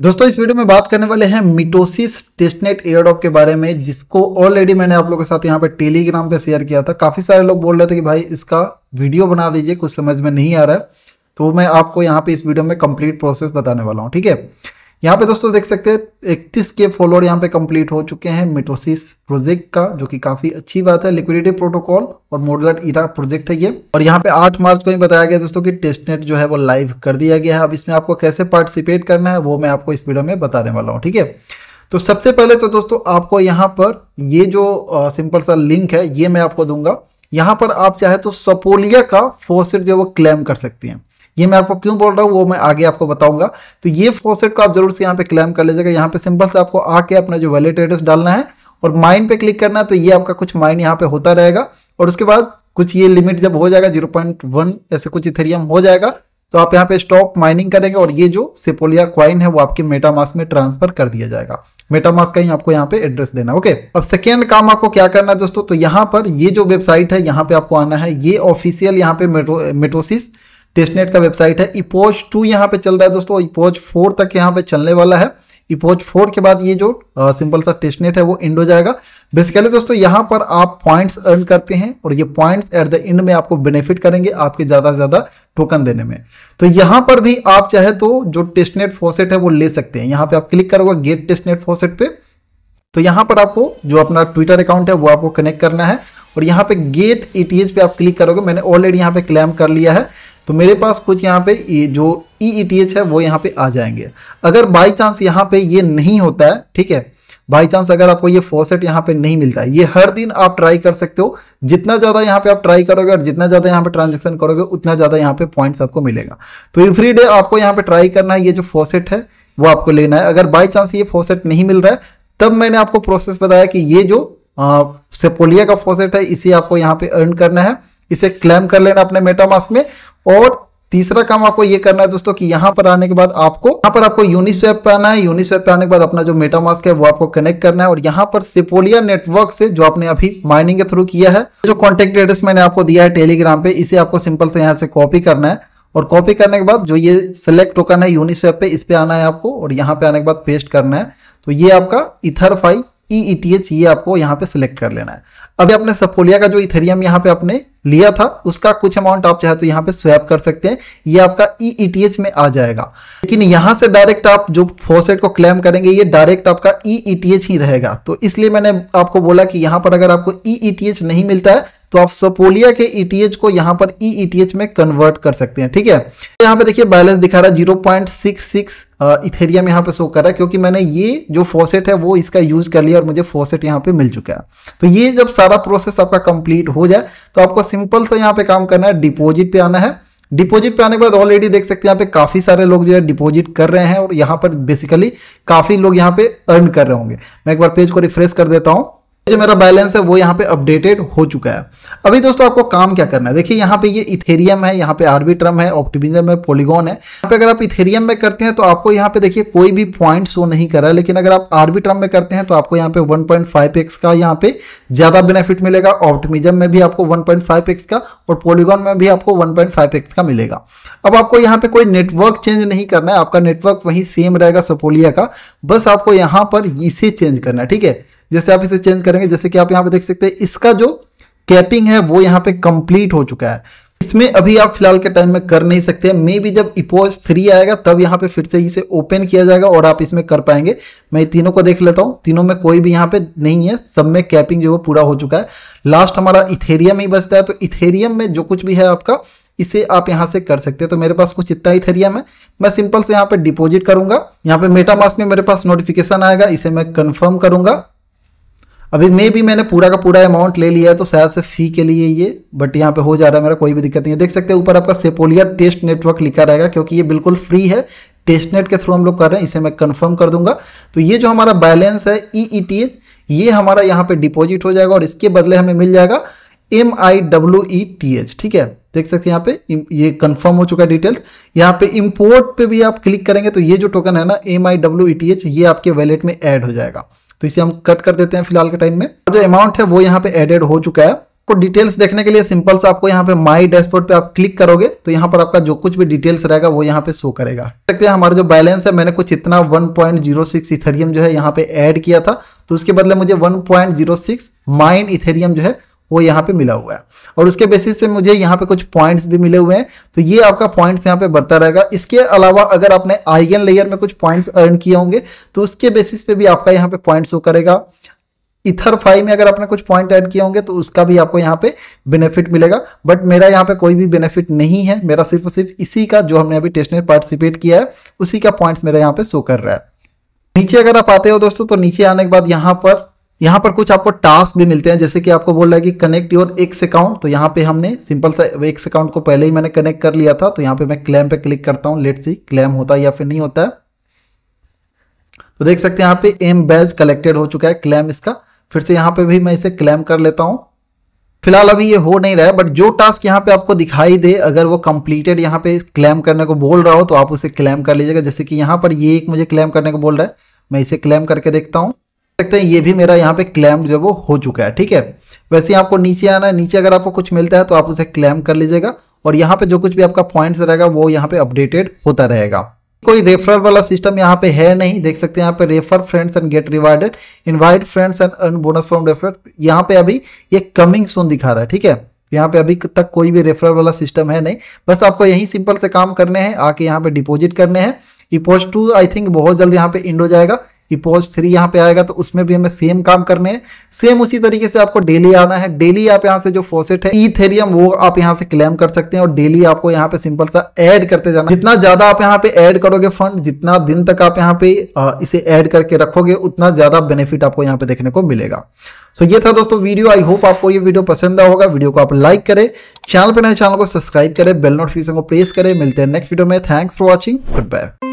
दोस्तों इस वीडियो में बात करने वाले हैं मिटोसिस टेस्टनेट एयरडॉप के बारे में जिसको ऑलरेडी मैंने आप लोगों के साथ यहाँ पे टेलीग्राम पे शेयर किया था काफ़ी सारे लोग बोल रहे थे कि भाई इसका वीडियो बना दीजिए कुछ समझ में नहीं आ रहा है तो मैं आपको यहाँ पे इस वीडियो में कंप्लीट प्रोसेस बताने वाला हूँ ठीक है यहाँ पे दोस्तों देख सकते हैं इकतीस के फॉलोअर यहाँ पे कंप्लीट हो चुके हैं मिटोसिस प्रोजेक्ट का जो कि काफी अच्छी बात है लिक्विडिटी प्रोटोकॉल और मॉडलर इरा प्रोजेक्ट है ये और यहाँ पे 8 मार्च को ही बताया गया दोस्तों कि टेस्टनेट जो है वो लाइव कर दिया गया है अब इसमें आपको कैसे पार्टिसिपेट करना है वो मैं आपको इस वीडियो में बताने वाला हूँ ठीक है तो सबसे पहले तो दोस्तों आपको यहाँ पर ये जो सिंपल सा लिंक है ये मैं आपको दूंगा यहाँ पर आप चाहे तो सपोलिया का फोसेट जो वो क्लेम कर सकते हैं ये मैं आपको क्यों बोल रहा हूँ वो मैं आगे आपको बताऊंगा तो ये फोसेट को आप जरूर से यहाँ पे क्लेम कर लीजिएगा यहाँ पे सिंपल से आपको आके अपना जो वैलिड एड्रेस डालना है और माइन पे क्लिक करना है तो ये आपका कुछ माइन यहाँ पे होता रहेगा और उसके बाद कुछ ये लिमिट जब हो जाएगा जीरो पॉइंट वन ऐसे कुछ इथेरियम हो जाएगा तो आप यहाँ पे स्टॉक माइनिंग करेंगे और ये जो सिपोलिया क्वाइन है वो आपके मेटामास में ट्रांसफर कर दिया जाएगा मेटामास का ही आपको यहाँ पे एड्रेस देना ओके अब सेकेंड काम आपको क्या करना है दोस्तों तो यहाँ पर ये जो वेबसाइट है यहाँ पे आपको आना है ये ऑफिशियल यहाँ पे मेट्रो मेटोसिस टेस्टनेट का वेबसाइट है इपोज टू यहाँ पे चल रहा है दोस्तों इपोज फोर तक यहाँ पे चलने वाला है इपोज फोर के बाद ये जो आ, सिंपल सा टेस्टनेट है वो एंड हो जाएगा बेसिकली दोस्तों यहाँ पर आप पॉइंट्स अर्न करते हैं और ये पॉइंट्स एट द एंड में आपको बेनिफिट करेंगे आपके ज़्यादा से ज़्यादा टोकन देने में तो यहाँ पर भी आप चाहे तो जो टेस्टनेट फोसेट है वो ले सकते हैं यहाँ पे आप क्लिक करोगे गेट टेस्टनेट फोसेट पे तो यहाँ पर आपको जो अपना ट्विटर अकाउंट है वो आपको कनेक्ट करना है और यहाँ पे गेट ई पे आप क्लिक करोगे मैंने ऑलरेडी यहाँ पे क्लेम कर लिया है तो मेरे पास कुछ यहाँ पे ये जो ई ई टी एच है वो यहाँ पे आ जाएंगे अगर बाई चांस यहाँ पे ये नहीं होता है ठीक है बाई चांस अगर आपको ये फोसेट यहाँ पे नहीं मिलता है ये हर दिन आप ट्राई कर सकते हो जितना ज़्यादा यहाँ पे आप ट्राई करोगे और जितना ज़्यादा यहाँ पे ट्रांजेक्शन करोगे उतना ज़्यादा यहाँ पे पॉइंट्स आपको मिलेगा तो एवरी डे आपको यहाँ पे ट्राई करना है ये जो फोसेट है वो आपको लेना है अगर बाई चांस ये फोसेट नहीं मिल रहा है तब मैंने आपको प्रोसेस बताया कि ये जो सेपोलिया का फोसेट है इसे आपको यहाँ पे अर्न करना है इसे क्लेम कर लेना अपने मेटामास में और तीसरा काम आपको ये करना है दोस्तों कि यहाँ पर आने के बाद आपको यहाँ पर आपको यूनिस्वेप पे आना है यूनिस्वेप पे आने के बाद अपना जो मेटामास्क है वो आपको कनेक्ट करना है और यहाँ पर सिपोलिया नेटवर्क से जो आपने अभी माइनिंग के थ्रू किया है जो कॉन्टेक्ट एड्रेस मैंने आपको दिया है टेलीग्राम पे इसे आपको सिंपल से यहाँ से कॉपी करना है और कॉपी करने के बाद जो ये सिलेक्ट टोकन है यूनिस्वेप पे इस पे आना है आपको और यहाँ पे आने के बाद पेस्ट करना है तो ये आपका ether five E E T H ये आपको यहाँ पे सिलेक्ट कर लेना है अभी आपने सपोलिया का जो इथेरियम यहाँ पे अपने लिया था उसका कुछ अमाउंट आप चाहे तो यहाँ पे स्वैप कर सकते हैं ये आपका ई e e में आ जाएगा लेकिन यहां से डायरेक्ट आप जो फोसेट को क्लेम करेंगे ये डायरेक्ट आपका ई e ही रहेगा तो इसलिए मैंने आपको बोला कि यहां पर अगर आपको ई नहीं मिलता है तो आप सपोलिया के ईटीएच e को यहाँ पर ई e ईटीएच e में कन्वर्ट कर सकते हैं ठीक है यहां पे देखिए बैलेंस दिखा रहा है zero point six six Ethereum यहां पे शो कर रहा है क्योंकि मैंने ये जो फोसेट है वो इसका यूज कर लिया और मुझे फोसेट यहाँ पे मिल चुका है तो ये जब सारा प्रोसेस आपका कंप्लीट हो जाए तो आपको सिंपल सा यहाँ पे काम करना है डिपोजिट पे आना है डिपॉजिट पे आने के बाद ऑलरेडी देख सकते हैं यहाँ पे काफी सारे लोग जो है डिपॉजिट कर रहे हैं और यहाँ पर बेसिकली काफी लोग यहाँ पे अर्न कर रहे होंगे मैं एक बार पेज को रिफ्रेश कर देता हूँ जो मेरा बैलेंस है वो यहाँ पे अपडेटेड हो चुका है अभी दोस्तों आपको काम क्या करना है देखिए यहाँ पे ये इथेरियम है यहाँ पे आर्बिट्रम है ऑप्टिमिजम है पोलिगोन है यहाँ पे अगर आप इथेरियम में करते हैं तो आपको यहाँ पे देखिए कोई भी पॉइंट शो नहीं करा है लेकिन अगर आप आर्बिट्रम में करते हैं तो आपको यहाँ पे वन का यहाँ पे ज्यादा बेनिफिट मिलेगा ऑप्टिमिजम में भी आपको वन का और पोलिगोन में भी आपको वन का मिलेगा अब आपको यहाँ पे कोई नेटवर्क चेंज नहीं करना है आपका नेटवर्क वही सेम रहेगा सपोलिया का बस आपको यहाँ पर इसे चेंज करना है ठीक है जैसे आप इसे चेंज करेंगे जैसे कि आप यहाँ पे देख सकते हैं इसका जो कैपिंग है वो यहाँ पे कंप्लीट हो चुका है इसमें अभी आप फिलहाल के टाइम में कर नहीं सकते मे भी जब इपोज थ्री आएगा तब यहाँ पे फिर से इसे ओपन किया जाएगा और आप इसमें कर पाएंगे मैं तीनों को देख लेता हूँ तीनों में कोई भी यहाँ पे नहीं है सब में कैपिंग जो है पूरा हो चुका है लास्ट हमारा इथेरियम ही बचता है तो इथेरियम में जो कुछ भी है आपका इसे आप यहाँ से कर सकते हैं तो मेरे पास कुछ इतना ही थेरियम है मैं सिंपल से यहाँ पे डिपॉजिट करूंगा यहाँ पे मेटामास में मेरे पास नोटिफिकेशन आएगा इसे मैं कंफर्म करूंगा अभी मे भी मैंने पूरा का पूरा अमाउंट ले लिया है तो शायद से फ़ी के लिए ये बट यहाँ पे हो जा रहा है मेरा कोई भी दिक्कत नहीं है देख सकते हैं ऊपर आपका सेपोलिया टेस्ट नेटवर्क लिखा रहेगा क्योंकि ये बिल्कुल फ्री है टेस्ट नेट के थ्रू हम लोग कर रहे हैं इसे मैं कंफर्म कर दूंगा तो ये जो हमारा बैलेंस है ई ई टी एच ये हमारा यहाँ पर डिपोजिट हो जाएगा और इसके बदले हमें मिल जाएगा M I W E T H ठीक है देख सकते हैं यहाँ पे ये कंफर्म हो चुका है डिटेल्स यहाँ पे इंपोर्ट पे भी आप क्लिक करेंगे तो ये जो टोकन है ना M I W E T H ये आपके वैलेट में ऐड हो जाएगा तो इसे हम कट कर देते हैं फिलहाल के टाइम में जो अमाउंट है वो यहाँ पे एडेड हो चुका है आपको तो डिटेल्स देखने के लिए सिंपल सा आपको यहाँ पे माई डैशबोर्ड पे आप क्लिक करोगे तो यहाँ पर आपका जो कुछ भी डिटेल्स रहेगा वो यहाँ पे शो करेगा सकते हैं हमारा जो बैलेंस है मैंने कुछ इतना 1.06 पॉइंट इथेरियम जो है यहाँ पे ऐड किया था तो उसके बदले मुझे 1.06 पॉइंट इथेरियम जो है वो यहाँ पे मिला हुआ है और उसके बेसिस पे मुझे यहाँ पे कुछ पॉइंट्स भी मिले हुए हैं तो ये आपका पॉइंट्स यहाँ पे बढ़ता रहेगा इसके अलावा अगर आपने आइगन लेयर में कुछ पॉइंट्स अर्न किए होंगे तो उसके बेसिस पे भी आपका यहाँ पे पॉइंट्स वो करेगा इथर फाइव में अगर आपने कुछ पॉइंट ऐड किए होंगे तो उसका भी आपको यहाँ पे बेनिफिट मिलेगा बट मेरा यहाँ पे कोई भी बेनिफिट नहीं है मेरा सिर्फ और सिर्फ इसी का जो हमने अभी टेस्ट में पार्टिसिपेट किया है उसी का पॉइंट्स मेरा यहाँ पे शो कर रहा है नीचे अगर आप आते हो दोस्तों तो नीचे आने के बाद यहाँ पर यहाँ पर कुछ आपको टास्क भी मिलते हैं जैसे कि आपको बोल रहा है कि कनेक्ट योर एक्स अकाउंट तो यहाँ पे हमने सिंपल सा एक्स अकाउंट को पहले ही मैंने कनेक्ट कर लिया था तो यहाँ पे मैं क्लेम पे क्लिक करता हूँ लेट सी क्लेम होता है या फिर नहीं होता है तो देख सकते हैं यहाँ पे एम बैज कलेक्टेड हो चुका है क्लेम इसका फिर से यहाँ पे भी मैं इसे क्लेम कर लेता हूँ फिलहाल अभी ये हो नहीं रहा है बट जो टास्क यहाँ पे आपको दिखाई दे अगर वो कंप्लीटेड यहाँ पे क्लेम करने को बोल रहा हो तो आप उसे क्लेम कर लीजिएगा जैसे कि यहाँ पर ये एक मुझे क्लेम करने को बोल रहा है मैं इसे क्लेम करके देखता हूँ सकते हैं ये भी मेरा यहाँ पे क्लेम जो वो हो चुका है ठीक है वैसे आपको नीचे आना है नीचे अगर आपको कुछ मिलता है तो आप उसे क्लेम कर लीजिएगा और यहाँ पे जो कुछ भी आपका पॉइंट्स रहेगा वो यहाँ पे अपडेटेड होता रहेगा कोई रेफरल वाला सिस्टम यहाँ पे है नहीं देख सकते हैं यहाँ पे refer friends and get rewarded invite friends and earn bonus from refer यहाँ पे अभी ये कमिंग सोन दिखा रहा है ठीक है यहाँ पे अभी तक कोई भी रेफरल वाला सिस्टम है नहीं बस आपको यही सिंपल से काम करने हैं आके यहाँ पे डिपोजिट करने हैं इपोज टू आई थिंक बहुत जल्द यहाँ पे इंड हो जाएगा इपोज थ्री यहाँ पे आएगा तो उसमें भी हमें सेम काम करने हैं सेम उसी तरीके से आपको डेली आना है डेली आप यहाँ से जो फोसेट है ई वो आप यहाँ से क्लेम कर सकते हैं और डेली आपको यहाँ पे सिंपल सा ऐड करते जाना जितना ज्यादा आप यहाँ पे ऐड करोगे फंड जितना दिन तक आप यहाँ पे इसे ऐड करके रखोगे उतना ज्यादा बेनिफिट आपको यहाँ पे देखने को मिलेगा सो so ये था दोस्तों वीडियो आई होप आपको ये वीडियो पसंद आया होगा वीडियो को आप लाइक करें चैनल पर नए चैनल को सब्सक्राइब करें बेल नोटिफिकेशन को प्रेस करें मिलते हैं नेक्स्ट वीडियो में thanks for watching good bye